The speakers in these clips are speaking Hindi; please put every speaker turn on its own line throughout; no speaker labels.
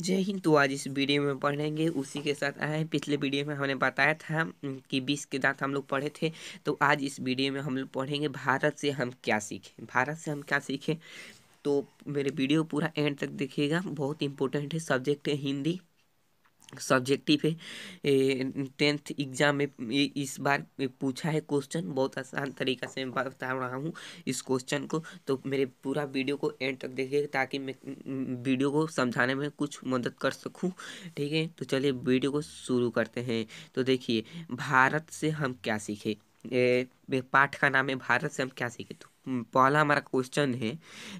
जय हिंद तो आज इस वीडियो में पढ़ेंगे उसी के साथ आए पिछले वीडियो में हमने बताया था कि बीस के दांत हम लोग पढ़े थे तो आज इस वीडियो में हम लोग पढ़ेंगे भारत से हम क्या सीखें भारत से हम क्या सीखें तो मेरे वीडियो पूरा एंड तक देखिएगा बहुत इंपॉर्टेंट है सब्जेक्ट है हिंदी सब्जेक्टिव है टेंथ एग्जाम में इस बार पूछा है क्वेश्चन बहुत आसान तरीका से मैं बता रहा हूँ इस क्वेश्चन को तो मेरे पूरा वीडियो को एंड तक देखिए ताकि मैं वीडियो को समझाने में कुछ मदद कर सकूँ ठीक है तो चलिए वीडियो को शुरू करते हैं तो देखिए भारत से हम क्या सीखे पाठ का नाम है भारत से हम क्या सीखे तो पहला हमारा क्वेश्चन है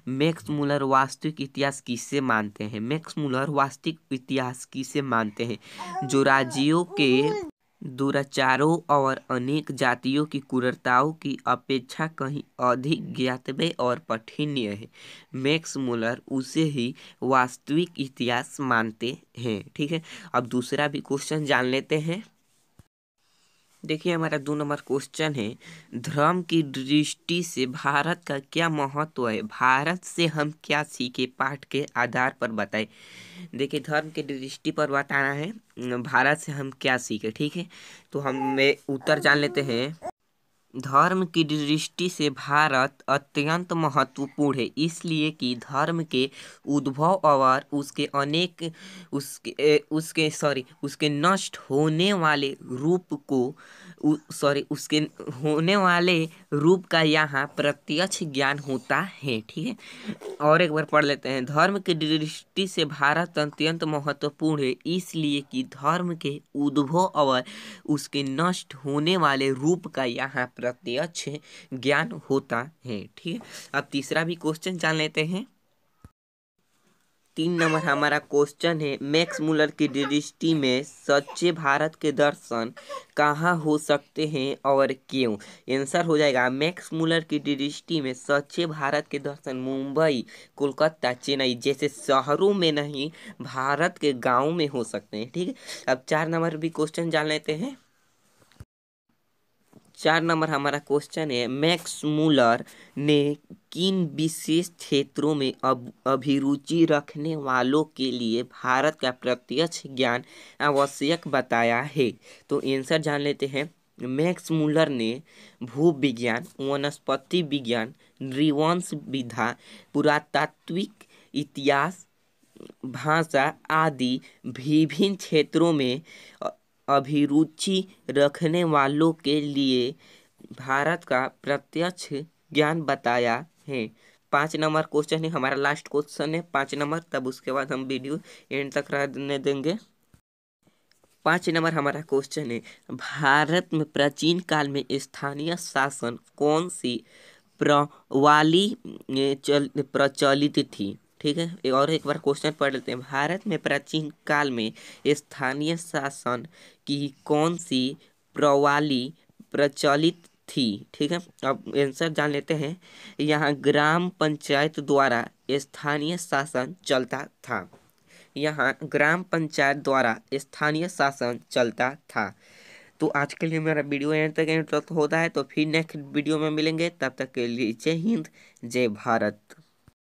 मैक्स मूलर वास्तविक इतिहास किसे मानते हैं मैक्स मूलर वास्तविक इतिहास किसे मानते हैं जो राज्यों के दुराचारों और अनेक जातियों की कुरताओं की अपेक्षा कहीं अधिक ज्ञातव्य और पठनीय है मैक्स मूलर उसे ही वास्तविक इतिहास मानते हैं ठीक है अब दूसरा भी क्वेश्चन जान लेते हैं देखिए हमारा दो नंबर क्वेश्चन है धर्म की दृष्टि से भारत का क्या महत्व है भारत से हम क्या सीखे पाठ के आधार पर बताएं देखिए धर्म के दृष्टि पर बताना है भारत से हम क्या सीखे ठीक है तो हम उत्तर जान लेते हैं धर्म की दृष्टि से भारत अत्यंत महत्वपूर्ण है इसलिए कि धर्म के उद्भव और उसके अनेक उसके उसके सॉरी उसके नष्ट होने वाले रूप को सॉरी उसके होने वाले रूप का यहाँ प्रत्यक्ष ज्ञान होता है ठीक है और एक बार पढ़ लेते हैं धर्म की दृष्टि से भारत अत्यंत महत्वपूर्ण है इसलिए कि धर्म के उद्भव और उसके नष्ट होने वाले रूप का यहाँ प्रत्यक्ष ज्ञान होता है ठीक है अब तीसरा भी क्वेश्चन जान लेते हैं तीन नंबर हमारा क्वेश्चन है मैक्स मूलर की दृष्टि में सच्चे भारत के दर्शन कहाँ हो सकते हैं और क्यों आंसर हो जाएगा मैक्स मूलर की दृष्टि में सच्चे भारत के दर्शन मुंबई कोलकाता चेन्नई जैसे शहरों में नहीं भारत के गाँव में हो सकते हैं ठीक है अब चार नंबर भी क्वेश्चन जान लेते हैं चार नंबर हमारा क्वेश्चन है मैक्स मूलर ने किन विशेष क्षेत्रों में अब अभिरुचि रखने वालों के लिए भारत का प्रत्यक्ष ज्ञान आवश्यक बताया है तो आंसर जान लेते हैं मैक्स मूलर ने भू विज्ञान वनस्पति विज्ञान नृवंश विधा पुरातात्विक इतिहास भाषा आदि विभिन्न क्षेत्रों में अभिरुचि रखने वालों के लिए भारत का प्रत्यक्ष ज्ञान बताया है पाँच नंबर क्वेश्चन है हमारा लास्ट क्वेश्चन है पाँच नंबर तब उसके बाद हम वीडियो एंड तक रहने देंगे पाँच नंबर हमारा क्वेश्चन है भारत में प्राचीन काल में स्थानीय शासन कौन सी प्रवाली चल प्रचलित थी ठीक है और एक बार क्वेश्चन पढ़ लेते हैं भारत में प्राचीन काल में स्थानीय शासन की कौन सी प्रवाली प्रचलित थी ठीक है अब आंसर जान लेते हैं यहाँ ग्राम पंचायत द्वारा स्थानीय शासन चलता था यहाँ ग्राम पंचायत द्वारा स्थानीय शासन चलता था तो आज के लिए मेरा वीडियो एंड तक इंटरेस्ट होता है तो फिर नेक्स्ट वीडियो में मिलेंगे तब तक के लिए जय हिंद जय भारत